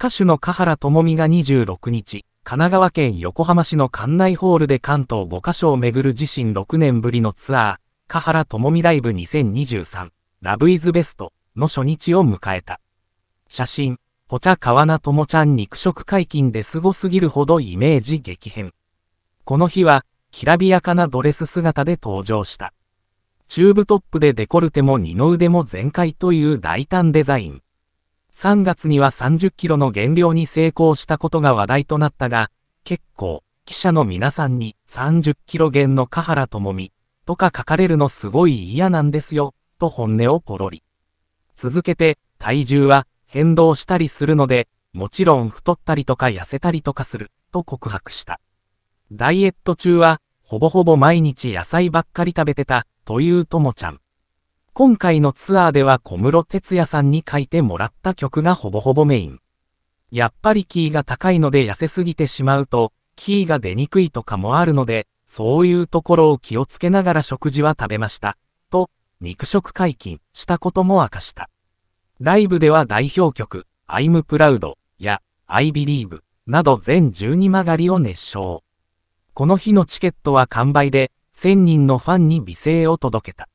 歌手の香原智美が26日、神奈川県横浜市の館内ホールで関東5カ所を巡る自身6年ぶりのツアー、香原智美ライブ2023、ラブイズベストの初日を迎えた。写真、ポチャ川名智ちゃん肉食解禁で凄すすぎるほどイメージ激変。この日は、きらびやかなドレス姿で登場した。チューブトップでデコルテも二の腕も全開という大胆デザイン。3月には30キロの減量に成功したことが話題となったが、結構、記者の皆さんに30キロ減の香原智美とか書かれるのすごい嫌なんですよ、と本音をポロリ。続けて、体重は変動したりするので、もちろん太ったりとか痩せたりとかする、と告白した。ダイエット中は、ほぼほぼ毎日野菜ばっかり食べてた、というともちゃん。今回のツアーでは小室哲也さんに書いてもらった曲がほぼほぼメイン。やっぱりキーが高いので痩せすぎてしまうと、キーが出にくいとかもあるので、そういうところを気をつけながら食事は食べました。と、肉食解禁したことも明かした。ライブでは代表曲、I'm Proud や I Believe など全12曲がりを熱唱。この日のチケットは完売で、1000人のファンに美声を届けた。